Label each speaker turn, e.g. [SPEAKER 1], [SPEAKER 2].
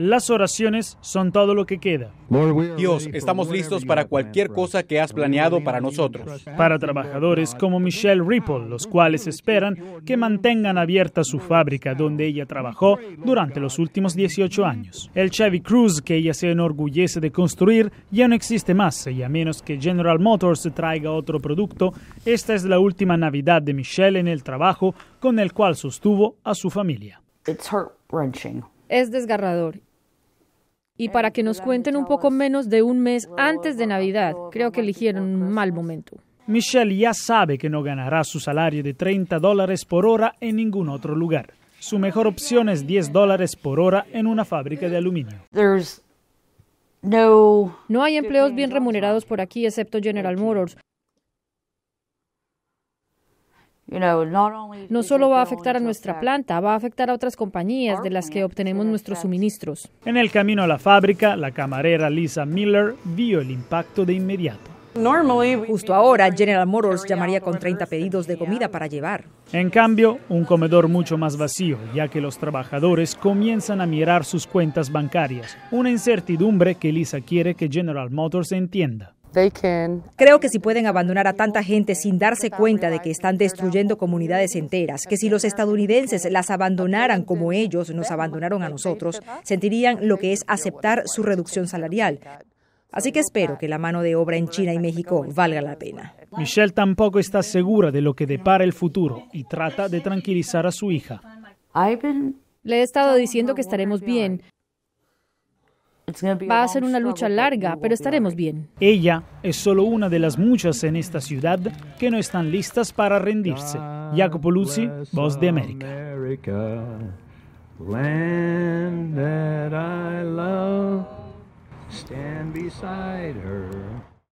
[SPEAKER 1] Las oraciones son todo lo que queda. Dios, estamos listos para cualquier cosa que has planeado para nosotros. Para trabajadores como Michelle Ripple, los cuales esperan que mantengan abierta su fábrica donde ella trabajó durante los últimos 18 años. El Chevy Cruze que ella se enorgullece de construir ya no existe más y a menos que General Motors traiga otro producto, esta es la última Navidad de Michelle en el trabajo con el cual sostuvo a su familia.
[SPEAKER 2] Es desgarrador y para que nos cuenten un poco menos de un mes antes de Navidad. Creo que eligieron un mal momento.
[SPEAKER 1] Michelle ya sabe que no ganará su salario de 30 dólares por hora en ningún otro lugar. Su mejor opción es 10 dólares por hora en una fábrica de aluminio. No hay
[SPEAKER 2] empleos bien remunerados por aquí, excepto General Motors. No solo va a afectar a nuestra planta, va a afectar a otras compañías de las que obtenemos
[SPEAKER 1] nuestros suministros. En el camino a la fábrica, la camarera Lisa Miller vio el impacto de inmediato.
[SPEAKER 3] Justo ahora, General Motors llamaría con 30 pedidos de comida para
[SPEAKER 1] llevar. En cambio, un comedor mucho más vacío, ya que los trabajadores comienzan a mirar sus cuentas bancarias, una incertidumbre que Lisa quiere que General Motors entienda.
[SPEAKER 3] Creo que si pueden abandonar a tanta gente sin darse cuenta de que están destruyendo comunidades enteras, que si los estadounidenses las abandonaran como ellos nos abandonaron a nosotros, sentirían lo que es aceptar su reducción salarial. Así que espero que la mano de obra en China y México valga la pena.
[SPEAKER 1] Michelle tampoco está segura de lo que depara el futuro y trata de tranquilizar a su hija.
[SPEAKER 3] Le he estado diciendo que
[SPEAKER 2] estaremos bien, Va a ser una lucha larga, pero estaremos bien.
[SPEAKER 1] Ella es solo una de las muchas en esta ciudad que no están listas para rendirse. Jacopo Luzzi, Voz de América.